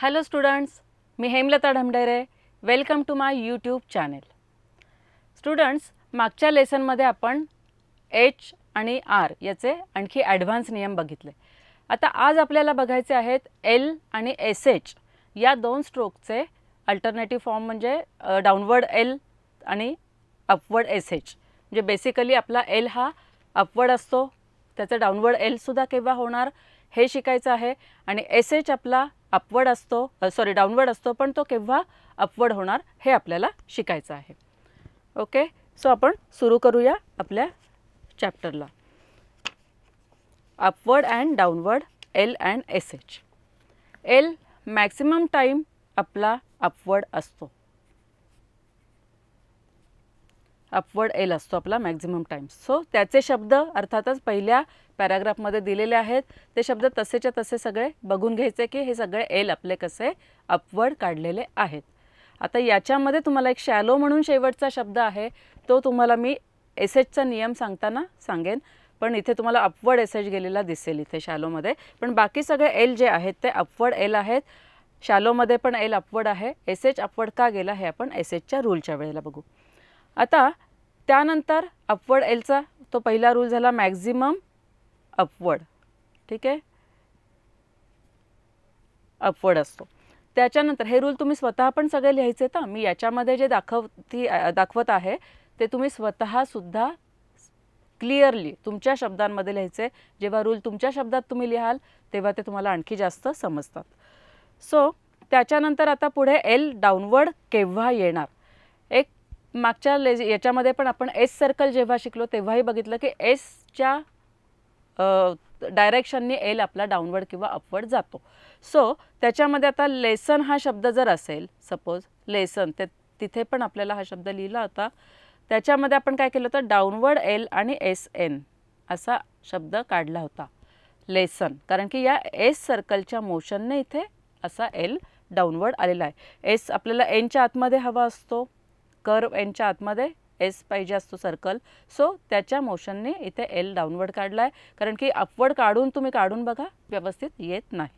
Hello students मी Hemlata Dhamdere welcome to my YouTube channel students मागच्या लेसनमध्ये आपण एच आणि आर याचे आणखी ॲडव्हान्स नियम बघितले आता आज आपल्याला बघायचे आहेत एल आणि एस एच या दोन स्ट्रोकचे अल्टरनेटिव्ह फॉर्म म्हणजे डाउनवर्ड एल आणि अपवर्ड एस एच म्हणजे बेसिकली आपला एल हा अपवर्ड असतो त्याचा डाउनवर्ड एलसुद्धा केव्हा होणार हे शिकायचं आहे आणि एस एच आपला अपवर्ड असतो सॉरी डाऊनवर्ड असतो पण तो केव्हा अपवर्ड होणार हे आपल्याला शिकायचं आहे ओके सो आपण सुरू करूया आपल्या चॅप्टरला upward and downward L and S H L maximum time आपला अपवर्ड असतो अपवर्ड एल असतो आपला मॅक्झिमम टाईम सो त्याचे शब्द अर्थातच पहिल्या पॅराग्राफमध्ये दिलेले आहेत ते शब्द तसेच्या तसे सगळे बघून घ्यायचे की हे सगळे एल आपले कसे अपवर्ड काढलेले आहेत आता याच्यामध्ये तुम्हाला एक शॅलो म्हणून शेवटचा शब्द आहे तो तुम्हाला मी एचचा नियम सांगताना सांगेन पण इथे तुम्हाला अपवर्ड एच गेलेला दिसेल इथे शॅलोमध्ये पण बाकी सगळे एल जे आहेत ते अपवर्ड एल आहेत शॅलोमध्ये पण एल अपवर्ड आहे एस एच अपवर्ड का गेला हे आपण एस एचच्या रूलच्या वेळेला बघू आता त्यानंतर अपवर्ड एलचा तो पहिला रूल झाला मॅक्झिमम अपवर्ड ठीक आहे अपवर्ड असतो त्याच्यानंतर हे रूल तुम्ही स्वतः पण सगळे लिहायचे तर मी याच्यामध्ये जे दाखवती दाखवत आहे ते तुम्ही स्वतःसुद्धा क्लिअरली तुमच्या शब्दांमध्ये लिहायचे जेव्हा रूल तुमच्या शब्दात तुम्ही लिहाल तेव्हा ते तुम्हाला आणखी जास्त समजतात सो त्याच्यानंतर आता पुढे एल डाउनवर्ड केव्हा येणार एक मागच्या लेज याच्यामध्ये पण आपण एस सर्कल जेव्हा शिकलो तेव्हाही बघितलं की एसच्या डायरेक्शननी एल आपला डाऊनवर्ड किंवा अपवर्ड जातो सो त्याच्यामध्ये आता लेसन हा शब्द जर असेल सपोज लेसन ते तिथे पण आपल्याला हा शब्द लिहिला होता त्याच्यामध्ये आपण काय केलं होतं डाऊनवर्ड एल आणि एस एन असा शब्द काढला होता लेसन कारण की या एस सर्कलच्या मोशनने इथे असा एल डाऊनवर्ड आलेला आहे एस आपल्याला एनच्या आतमध्ये हवा असतो कर यांच्या आतमध्ये एस पाहिजे असतो सर्कल सो त्याच्या मोशनने इथे एल डाऊनवर्ड काढला आहे कारण की अपवर्ड काढून तुम्ही काढून बघा व्यवस्थित येत नाही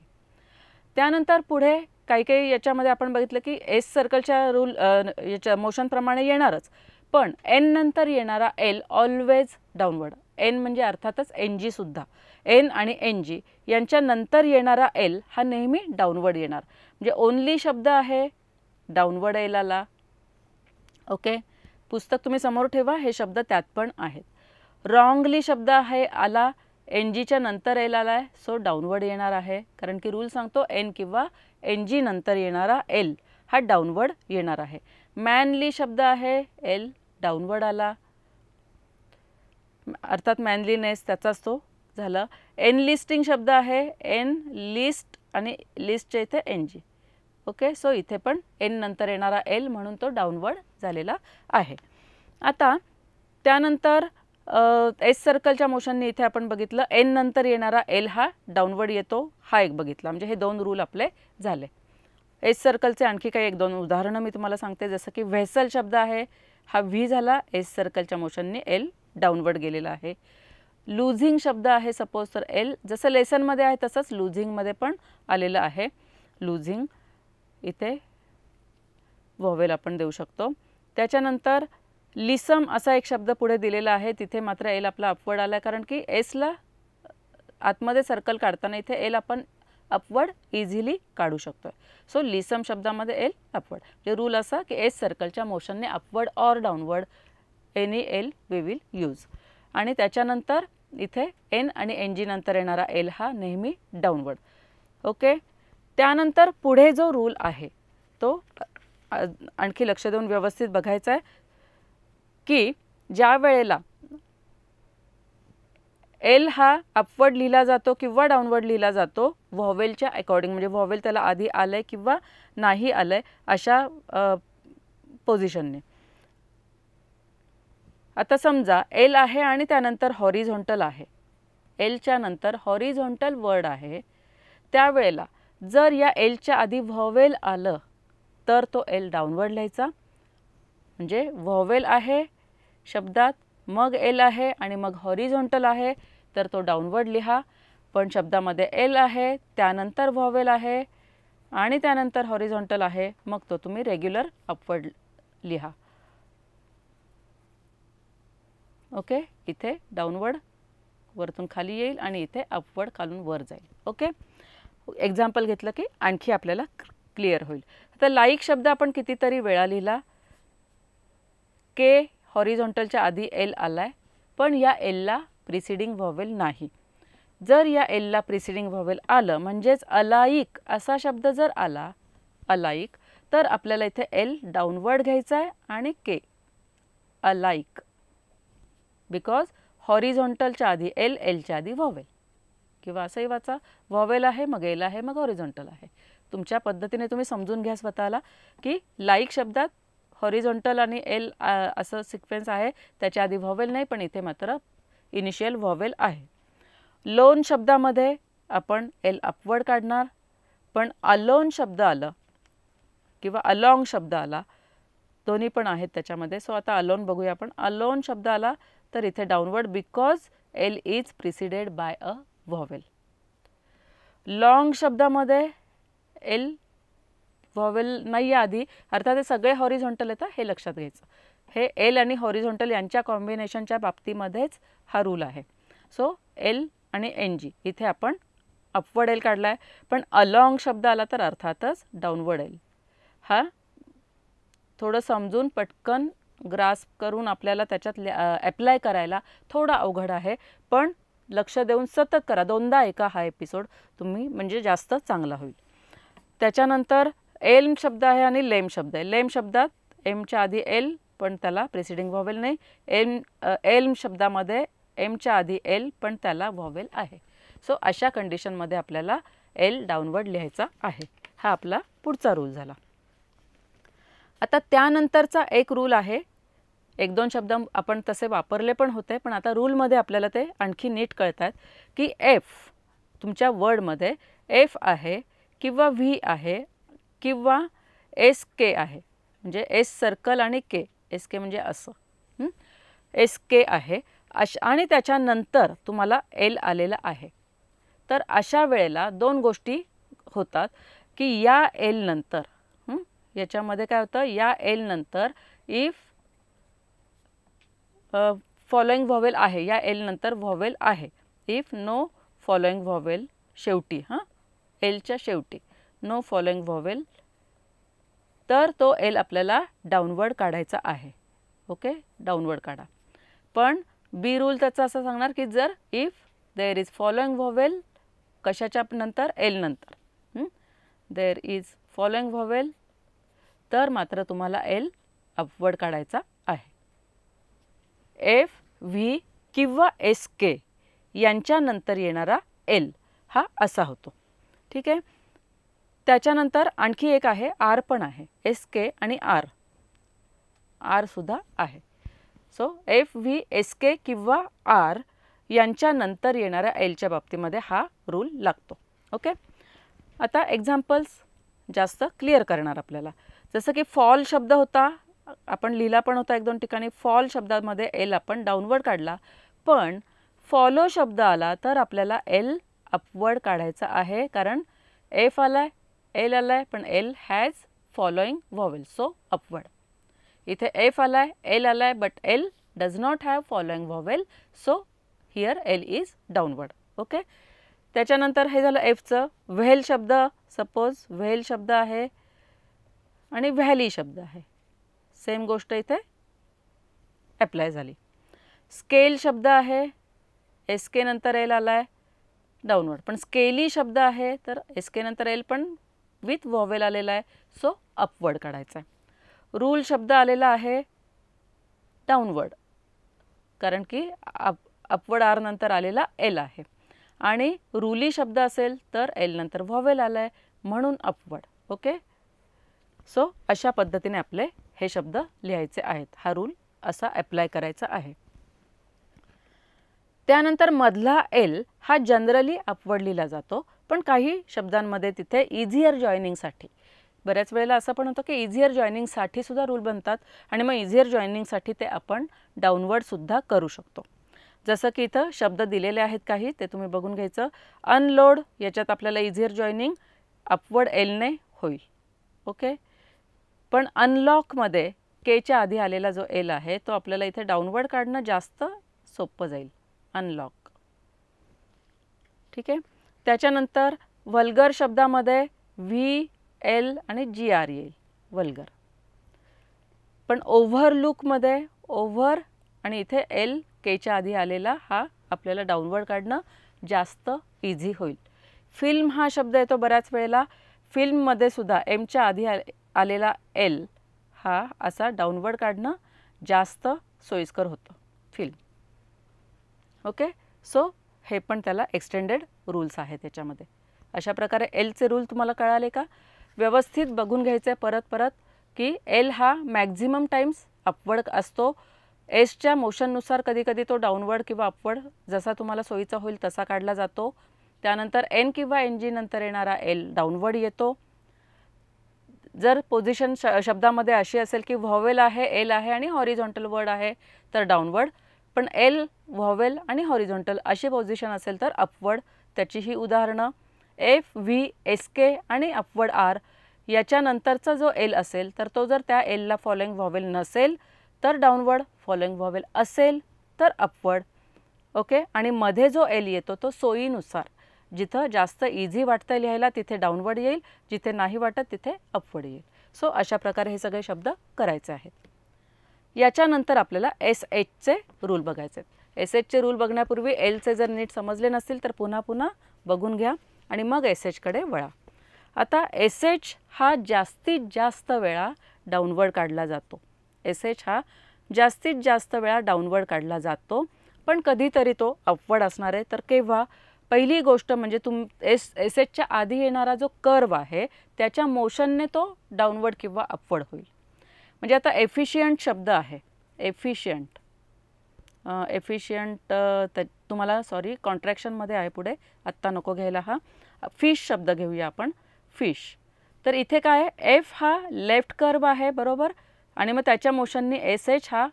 त्यानंतर पुढे काही काही याच्यामध्ये आपण बघितलं की एस सर्कलच्या रूल याच्या मोशनप्रमाणे येणारच पण एन नंतर येणारा एल ऑलवेज डाऊनवर्ड एन म्हणजे अर्थातच एन जीसुद्धा एन आणि एन जी यांच्या नंतर येणारा एल हा नेहमी डाऊनवर्ड येणार म्हणजे ओनली शब्द आहे डाऊनवर्ड एल आला ओके पुस्तक तुम्ही समोर ठेवा हे शब्द त्यात पण आहेत रॉंगली शब्द आहे आला एन जीच्या नंतर एल आला आहे सो डाऊनवर्ड येणार आहे कारण की रूल सांगतो एन किंवा एन जी नंतर येणारा एल हा डाऊनवर्ड येणार आहे मॅनली शब्द आहे एल डाऊनवर्ड आला अर्थात मॅनलीनेस त्याचाच तो झालं एन लिस्टिंग शब्द आहे एन लिस्ट आणि लिस्टच्या इथे एन जी ओके सो इथे पण एन नंतर येणारा एल म्हणून तो डाऊनवर्ड झालेला आहे आता त्यानंतर एस सर्कलच्या मोशनने इथे आपण बघितलं एन नंतर येणारा एल हा डाऊनवर्ड येतो हा एक बघितला म्हणजे हे दोन रूल आपले झाले एस सर्कलचे आणखी काही एक दोन उदाहरणं मी तुम्हाला सांगते जसं की व्हेसल शब्द आहे हा व्ही झाला एस सर्कलच्या मोशनने एल डाऊनवर्ड गेलेला आहे लूझिंग शब्द आहे सपोज तर एल जसं लेसनमध्ये आहे तसंच लूझिंगमध्ये पण आलेलं आहे लूझिंग इथे व्हॉवेल आपण देऊ शकतो त्याच्यानंतर लिसम असा एक शब्द पुढे दिलेला आहे तिथे मात्र एल आपला अपवर्ड आला कारण की एसला आतमध्ये सर्कल काढताना इथे एल आपण अपवर्ड इझिली काढू शकतो सो लिसम शब्दामध्ये एल अपवर्ड म्हणजे रूल असा की एस सर्कलच्या मोशनने upward or downward any L we will use आणि त्याच्यानंतर इथे एन आणि एन जी नंतर येणारा एल हा नेहमी डाऊनवर्ड ओके त्यानंतर पुढे जो रूल आहे तो आणखी लक्ष देऊन व्यवस्थित बघायचा आहे की ज्या वेळेला एल हा अपवर्ड लिहिला जातो किंवा डाऊनवर्ड लिहिला जातो व्हॉवेलच्या अकॉर्डिंग म्हणजे व्हॉवेल त्याला आधी आलं आहे किंवा नाही आलं आहे अशा पोझिशनने आता समजा एल आहे आणि त्यानंतर हॉरिझॉन्टल आहे एलच्या नंतर हॉरिझॉन्टल वर्ड आहे त्यावेळेला जर या एलच्या आधी व्हॉवेल आलं तर तो एल डाउनवर्ड लिहायचा म्हणजे व्हॉवेल आहे शब्दात मग एल आहे आणि मग हॉरिझॉन्टल आहे तर तो डाऊनवर्ड लिहा पण शब्दामध्ये एल आहे त्यानंतर व्हॉवेल आहे आणि त्यानंतर हॉरिझॉन्टल आहे मग तो तुम्ही रेग्युलर अपवर्ड लिहा ओके इथे डाउनवर्ड वरतून खाली येईल आणि इथे अपवर्ड खालून वर जाईल ओके एक्झाम्पल घेतलं की आणखी आपल्याला क्लिअर होईल आता लाईक शब्द आपण कितीतरी वेळा लिहिला के हॉरिझॉन्टलच्या आधी एल आला आहे पण या एलला प्रिसिडिंग व्हॉवेल नाही जर या एलला प्रिसिडिंग व्हॉवेल आलं म्हणजेच अलाईक असा शब्द जर आला अलाईक तर आपल्याला इथे एल डाऊनवर्ड घ्यायचा आहे आणि के अलाईक बिकॉज हॉरिझॉन्टलच्या आधी एल एलच्या आधी व्हॉवेल किंवा असंही वाचा व्हॉवेल आहे मग एल आहे मग हॉरिझॉन्टल आहे तुमच्या पद्धतीने तुम्ही समजून घ्या स्वतःला की लाईक शब्दात हॉरिझॉन्टल आणि एल असं सिक्वेन्स आहे त्याच्या आधी व्हॉवेल नाही पण इथे मात्र इनिशियल व्हॉवेल आहे लोन शब्दामध्ये आपण एल अपवर्ड काढणार पण अलोन शब्द आलं किंवा अलॉंग शब्द आला दोन्ही पण आहेत त्याच्यामध्ये सो आता अलोन बघूया आपण अलोन शब्द आला तर इथे downward because L is preceded by a vowel long शब्दामध्ये एल व्हॉवेल नाही आहे आधी अर्थात हे सगळे हॉरिझॉन्टल येतं हे लक्षात घ्यायचं हे एल आणि हॉरिझॉन्टल यांच्या कॉम्बिनेशनच्या बाबतीमध्येच हा रूल आहे सो एल आणि एन जी इथे आपण अपवर्ड एल काढला आहे पण अलॉंग शब्द आला तर अर्थातच डाऊनवर्ड एल हा थोडं समजून पटकन ग्रास करून आपल्याला त्याच्यात ॲप्लाय करायला थोडा अवघड आहे पण लक्ष देऊन सतत करा दोनदा ऐका हा एपिसोड तुम्ही म्हणजे जास्त चांगला होईल त्याच्यानंतर एल्म शब्द आहे आणि लेम शब्द आहे लेम शब्दात एमच्या आधी एल पण त्याला प्रेसिडिंग व्हॉवेल नाही एम एल्म शब्दामध्ये एमच्या आधी एल पण त्याला व्हॉवेल आहे सो अशा कंडिशनमध्ये आपल्याला एल डाऊनवर्ड लिहायचा आहे हा आपला पुढचा रूल झाला आता त्यानंतरचा एक रूल आहे एक दोन शब्द आपण तसे वापरले पण होते पण आता रूलमध्ये आपल्याला ते आणखी नीट कळतात की एफ तुमच्या वर्डमध्ये एफ आहे किंवा व्ही आहे किंवा एस के आहे म्हणजे एस सर्कल आणि के एस के म्हणजे असं एस के आहे अश आणि त्याच्यानंतर तुम्हाला एल आलेलं आहे तर अशा वेळेला दोन गोष्टी होतात की या एलनंतर याच्यामध्ये काय होतं या एलनंतर इफ फॉलोइंग व्हॉवेल आहे या एल नंतर व्हॉवेल आहे इफ नो फॉलोइंग व्हॉवेल शेवटी हां एलच्या शेवटी नो फॉलोइंग व्हॉवेल तर तो एल आपल्याला डाऊनवर्ड काढायचा आहे ओके डाऊनवर्ड काढा पण बी रूल त्याचं असं सांगणार की जर if there is following vowel कशाच्या नंतर एल नंतर देर इज फॉलोइंग व्हॉवेल तर मात्र तुम्हाला एल अपवर्ड काढायचा एफ व्ही किंवा एस के यांच्यानंतर येणारा एल हा असा होतो ठीक आहे त्याच्यानंतर आणखी एक आहे आर पण आहे एस के आणि आर आरसुद्धा आहे so F V S K किंवा आर यांच्यानंतर येणाऱ्या एलच्या बाबतीमध्ये हा रूल लागतो ओके आता एक्झाम्पल्स जास्त क्लिअर करणार आपल्याला जसं की फॉल शब्द होता आपण लिहिला पण होता एक दोन ठिकाणी फॉल शब्दामध्ये एल आपण डाऊनवर्ड काढला पण फॉलो शब्द आला तर आपल्याला एल अपवर्ड काढायचा आहे कारण एफ आला आहे एल आलाय पण L has following vowel so upward इथे एफ आलाय एल आला आहे but L does not have following vowel so here L is downward okay त्याच्यानंतर हे झालं एफचं व्हेल शब्द सपोज व्हेल शब्द आहे आणि व्हॅली शब्द आहे सेम गोष्ट इथे ॲप्लाय झाली स्केल शब्द आहे एस के नंतर एल आला आहे डाऊनवर्ड पण स्केली शब्द आहे तर एस के नंतर एल पण विथ व्हॉवेल आलेला आहे सो अपवर्ड काढायचा आहे रूल शब्द आलेला आहे डाऊनवर्ड कारण की अप अपवर्ड आर नंतर आलेला एल आहे आणि रूली शब्द असेल तर एल नंतर व्हॉवेल आला आहे म्हणून अपवर्ड ओके सो अशा पद्धतीने आपले हे शब्द लिहायचे आहेत हा रूल असा अप्लाय करायचा आहे त्यानंतर मधला एल हा जनरली अपवर्ड लिहिला जातो पण काही शब्दांमध्ये तिथे इझियर जॉईनिंगसाठी बऱ्याच वेळेला असं पण होतं की इझियर जॉईनिंगसाठी सुद्धा रूल बनतात आणि मग इझियर जॉईनिंगसाठी ते आपण डाऊनवर्डसुद्धा करू शकतो जसं की इथं शब्द दिलेले आहेत काही ते तुम्ही बघून घ्यायचं अनलोड याच्यात आपल्याला इझियर जॉईनिंग अपवर्ड एलने होईल ओके पण अनलॉकमध्ये केच्या आधी आलेला जो एल आहे तो आपल्याला इथे डाउनवर्ड काढणं जास्त सोपं जाईल अनलॉक ठीक आहे त्याच्यानंतर वल्गर शब्दामध्ये व्ही एल आणि जी आर येईल वल्गर पण ओव्हर लुकमध्ये ओव्हर आणि इथे एल केच्या आधी आलेला हा आपल्याला डाउनवर्ड काढणं जास्त इझी होईल फिल्म हा शब्द येतो बऱ्याच वेळेला फिल्ममध्ये सुद्धा एमच्या आधी आलेला एल हा असा डाउनवर्ड काढणं जास्त सोयीस्कर होतं फील ओके सो हे पण त्याला एक्सटेंडेड रूल्स आहेत त्याच्यामध्ये अशा प्रकारे एलचे रूल तुम्हाला कळाले का व्यवस्थित बघून घ्यायचं आहे परत परत की एल हा मॅक्झिमम टाईम्स अपवर्ड असतो एसच्या मोशननुसार कधीकधी तो डाऊनवर्ड किंवा अपवर्ड जसा तुम्हाला सोयीचा होईल तसा काढला जातो त्यानंतर एन किंवा एन जी नंतर येणारा एल डाऊनवर्ड येतो जर पोझिशन श शब्दामध्ये अशी असेल की व्हॉवेल आहे एल आहे आणि हॉरिझॉन्टल वर्ड आहे तर डाऊनवर्ड पण एल व्हॉवेल आणि हॉरिझॉन्टल अशी पोझिशन असेल तर अपवर्ड त्याची ही उदाहरणं एफ व्ही एस के आणि अपवर्ड आर याच्यानंतरचा जो एल असेल तर तो जर त्या एलला फॉलोइंग व्हॉवेल नसेल तर डाऊनवर्ड फॉलोइंग व्हॉवेल असेल तर अपवर्ड ओके आणि मध्ये जो एल येतो तो सोयीनुसार जिथं जास्त इझी वाटतं लिहायला तिथे डाऊनवर्ड येईल जिथे नाही वाटत तिथे अपवर्ड येईल सो अशा प्रकारे हे सगळे शब्द करायचे आहेत याच्यानंतर आपल्याला एस एचचे रूल बघायचे आहेत एस एचचे रूल बघण्यापूर्वी एलचे जर नीट समजले नसतील तर पुन्हा पुन्हा बघून घ्या आणि मग एस एचकडे वळा आता एस एच हा जास्तीत जास्त वेळा डाऊनवर्ड काढला जातो एस एच हा जास्तीत जास्त वेळा डाऊनवर्ड काढला जातो पण कधीतरी तो अपवर्ड असणार आहे तर केव्हा पहिली गोष्ट म्हणजे तुम एस एस एचच्या आधी येणारा जो कर्व आहे त्याच्या मोशनने तो डाउनवर्ड किंवा अपवर्ड होईल म्हणजे आता एफिशियंट शब्द आहे एफिशियंट एफिशियंट तुम्हाला सॉरी कॉन्ट्रॅक्शनमध्ये आहे पुढे आत्ता नको घ्यायला हा फिश शब्द घेऊया आपण फिश तर इथे काय एफ हा लेफ्ट कर्व आहे बरोबर आणि मग त्याच्या मोशननी एस एच हा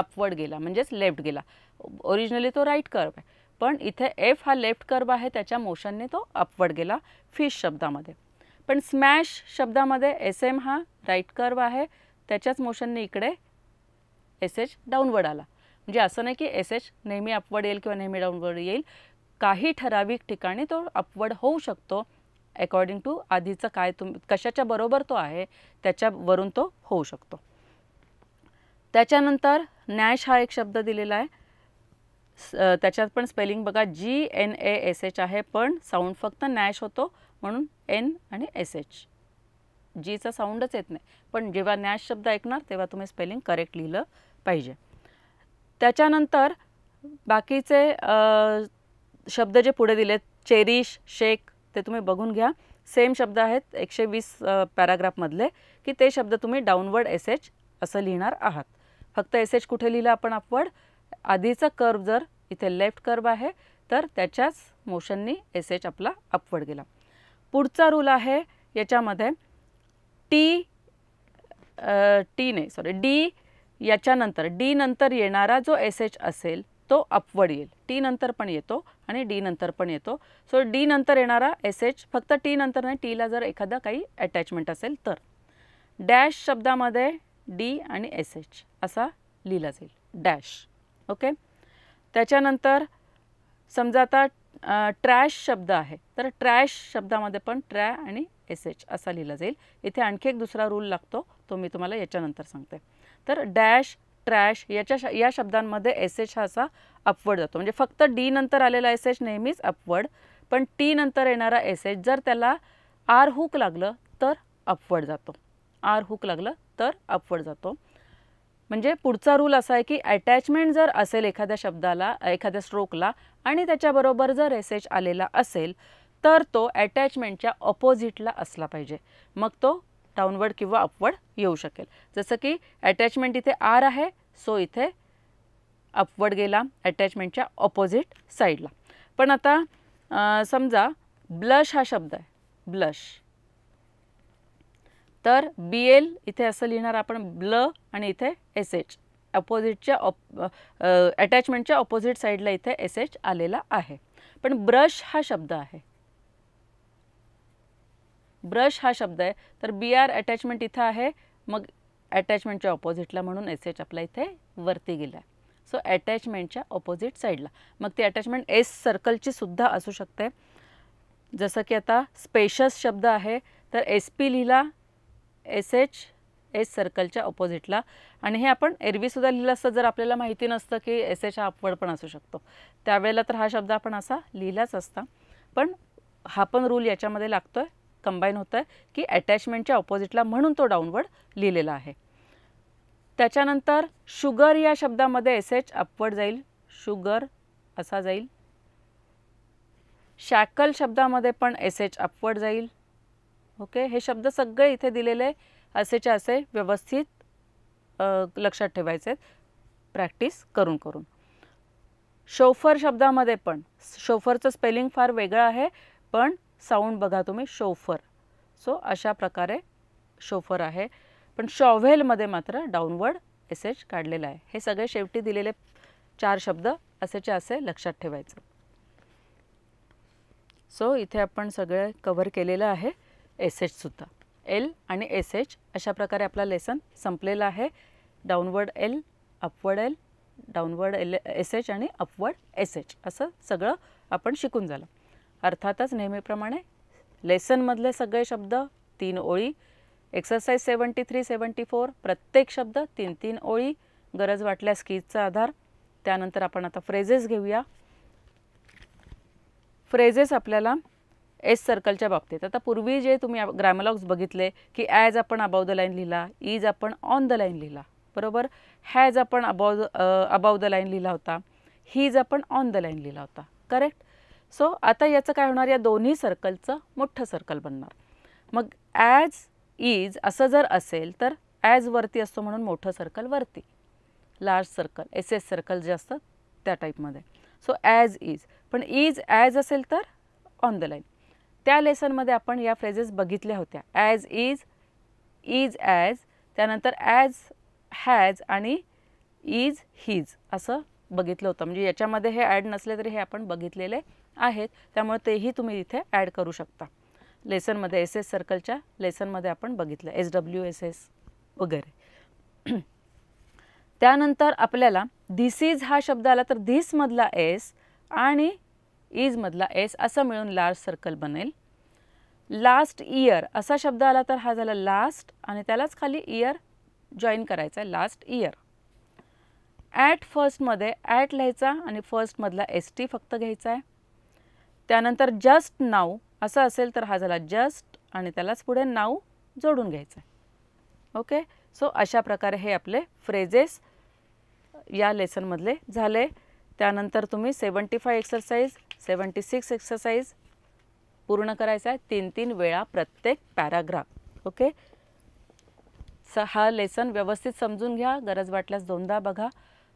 अपवर्ड गेला म्हणजेच लेफ्ट गेला ओरिजिनली तो राईट कर्व आहे पण इथे एफ हा लेफ्ट कर्व आहे त्याच्या मोशनने तो अपवर्ड गेला फिश शब्दामध्ये पण स्मॅश शब्दामध्ये एस एम हा राईट कर्व आहे त्याच्याच मोशनने इकडे एस एच डाऊनवर्ड आला म्हणजे असं नाही की एस एच नेहमी अपवर्ड येईल किंवा नेहमी डाऊनवर्ड येईल काही ठराविक ठिकाणी तो अपवर्ड होऊ शकतो अकॉर्डिंग टू आधीचं काय तुम कशाच्या बरोबर तो आहे त्याच्यावरून तो होऊ शकतो त्याच्यानंतर नॅश हा एक शब्द दिलेला आहे त्याच्यात पण स्पेलिंग बघा G N A S H आहे पण साऊंड फक्त नॅश होतो म्हणून एन आणि एस एच जीचा साऊंडच येत नाही पण जेव्हा नॅश शब्द ऐकणार तेव्हा तुम्ही स्पेलिंग करेक्ट लिहिलं पाहिजे त्याच्यानंतर बाकीचे शब्द जे पुढे दिलेत चेरीश शेक ते तुम्ही बघून घ्या सेम शब्द आहेत एकशे वीस पॅराग्राफमधले की ते शब्द तुम्ही डाऊनवर्ड एस एच असं लिहिणार आहात फक्त एस एच कुठे लिहिलं आपण अपवर्ड आधीचा कर्व जर इथे लेफ्ट कर्व आहे तर त्याच्याच मोशननी एस एच आपला अपवर्ड गेला पुढचा रूल आहे याच्यामध्ये टी टी नाही सॉरी डी याच्यानंतर डी नंतर येणारा जो एस एच असेल तो अपवर्ड येईल टी नंतर पण येतो आणि डी नंतर पण येतो सो डी नंतर येणारा एस एच फक्त टी नंतर नाही टीला जर एखादा काही अटॅचमेंट असेल तर डॅश शब्दामध्ये डी आणि एस एच असा लिहिला जाईल डॅश ओके त्याच्यानंतर समजा आता ट्रॅश शब्द आहे तर ट्रॅश शब्दामध्ये पण ट्रॅ आणि एस एच असा लिहिला जाईल इथे आणखी एक दुसरा रूल लागतो तो मी तुम्हाला याच्यानंतर सांगते तर डॅश ट्रॅश याच्या श या शब्दांमध्ये एस एच हा असा अपवर्ड जातो म्हणजे फक्त डी नंतर आलेला एस एच नेहमीच अपवर्ड पण टी नंतर येणारा एस एच जर त्याला आर हुक लागलं तर अपवर्ड जातो आर हुक लागलं तर अपवर्ड जातो म्हणजे पुढचा रूल असा आहे की अटॅचमेंट जर असेल एखाद्या शब्दाला एखाद्या स्ट्रोकला आणि त्याच्याबरोबर जर एस आलेला असेल तर तो अटॅचमेंटच्या ऑपोजिटला असला पाहिजे मग तो डाऊनवर्ड किंवा अपवर्ड येऊ शकेल जसं की अटॅचमेंट इथे आर आहे सो इथे अपवर्ड गेला अटॅचमेंटच्या ऑपोजिट साईडला पण आता समजा ब्लश हा शब्द आहे ब्लश तर बी एल इथे असं लिहिणार आपण ब्ल आणि इथे एस एच अपोजिटच्या ऑप अटॅचमेंटच्या ऑपोजिट साईडला इथे एस एच आलेला आहे पण ब्रश हा शब्द आहे ब्रश हा शब्द आहे तर बी आर अटॅचमेंट इथं आहे मग अटॅचमेंटच्या ऑपोजिटला म्हणून एस एच आपला इथे वरती गेला सो अटॅचमेंटच्या ऑपोजिट साईडला मग ती अटॅचमेंट एस सर्कलची सुद्धा असू शकते जसं की आता स्पेशस शब्द आहे तर एस पी लिहिला एस एच एस सर्कलच्या ऑपोजिटला आणि हे आपण एरवीसुद्धा लिहिलं असतं जर आपल्याला माहिती नसतं की एस एच हा अपवर्ड पण असू शकतो त्यावेळेला तर हा शब्द आपण असा लिहिलाच असता पण हा पण रूल याच्यामध्ये लागतो आहे कंबाईन होतं आहे की अटॅचमेंटच्या ऑपोजिटला म्हणून तो डाऊनवर्ड लिहिलेला आहे त्याच्यानंतर शुगर या शब्दामध्ये एस एच अपवर्ड जाईल शुगर असा जाईल शॅकल शब्दामध्ये पण एस एच अपवर्ड जाईल ओके हे शब्द सगळे इथे दिलेले असेच्या असे व्यवस्थित लक्षात ठेवायचे प्रॅक्टिस करून करून शोफर शब्दामध्ये पण शोफरचं स्पेलिंग फार वेगळं आहे पण साऊंड बघा तुम्ही शोफर सो अशा प्रकारे शोफर आहे पण शॉव्हेलमध्ये मात्र डाऊनवर्ड एसेज काढलेला आहे हे सगळे शेवटी दिलेले चार शब्द असेच्या असे लक्षात ठेवायचं सो इथे आपण सगळे कव्हर केलेलं आहे एस एचसुद्धा एल आणि एस एच अशा प्रकारे आपला लेसन संपलेला आहे downward L upward L downward L S H आणि अपवर्ड एस एच असं सगळं आपण शिकून झालं अर्थातच नेहमीप्रमाणे लेसनमधले सगळे शब्द तीन ओळी exercise seventy three seventy four प्रत्येक शब्द तीन तीन ओळी गरज वाटल्यास कीजचा आधार त्यानंतर आपण आता फ्रेजेस घेऊया फ्रेजेस आपल्याला एस सर्कलच्या बाबतीत आता पूर्वी जे तुम्ही ग्रॅमलॉग्स बघितले की ॲज आपण अबाव द लाईन लिहिला इज आपण ऑन द लाईन लिहिला बरोबर हॅज आपण अबाव अबाव द लाईन लिहिला होता हीज आपण ऑन द लाईन लिहिला होता करेक्ट सो आता याचं काय होणार या दोन्ही सर्कलचं मोठं सर्कल बनणार मग ॲज इज असं जर असेल तर ॲज वरती असतो म्हणून मोठं सर्कल वरती large circle S S circle जे असतात त्या टाईपमध्ये सो ॲज इज पण इज ॲज असेल तर ऑन द लाईन त्या लेसनमध्ये आपण या फ्रेजेस बघितल्या होत्या ॲज इज इज ॲज त्यानंतर ॲज हॅज आणि इज हीज असं बघितलं होतं म्हणजे याच्यामध्ये हे ॲड नसले तरी हे आपण बघितलेले आहेत त्यामुळे तेही तुम्ही इथे ॲड करू शकता लेसनमध्ये एस एस सर्कलच्या लेसनमध्ये आपण बघितलं एस डब्ल्यू एस एस वगैरे त्यानंतर आपल्याला धिस इज हा शब्द आला तर धिसमधला एस आणि इजमधला एस असं मिळून लार्ज सर्कल बनेल लास्ट इयर असा शब्द आला तर हा झाला लास्ट आणि त्यालाच खाली इयर जॉईन करायचा आहे लास्ट इयर ॲट फर्स्टमध्ये ॲट लिहायचा आणि फर्स्टमधला एस टी फक्त घ्यायचा आहे त्यानंतर जस्ट नाव असं असेल तर हा झाला जस्ट आणि त्यालाच पुढे नाव जोडून घ्यायचं आहे ओके सो अशा प्रकारे हे आपले फ्रेजेस या लेसनमधले झाले त्यानंतर तुम्ही seventy five exercise seventy six exercise पूर्ण करायचा आहे तीन तीन वेळा प्रत्येक पॅराग्राफ ओके स हा लेसन व्यवस्थित समजून घ्या गरज वाटल्यास दोनदा बघा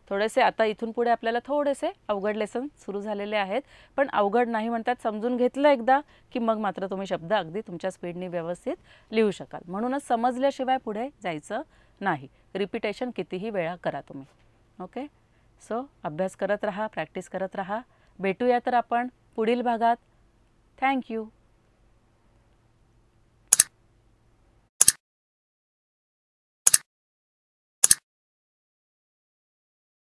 थोडेसे आता इथून पुढे आपल्याला थोडेसे अवघड लेसन सुरू झालेले आहेत पण अवघड नाही म्हणतात समजून घेतलं एकदा की मग मात्र तुम्ही शब्द अगदी तुमच्या स्पीडने व्यवस्थित लिहू शकाल म्हणूनच समजल्याशिवाय पुढे जायचं नाही रिपिटेशन कितीही वेळा करा तुम्ही ओके सो अभ्यास करत राहा प्रॅक्टिस करत राहा भेटूया तर आपण पुढील भागात Thank you.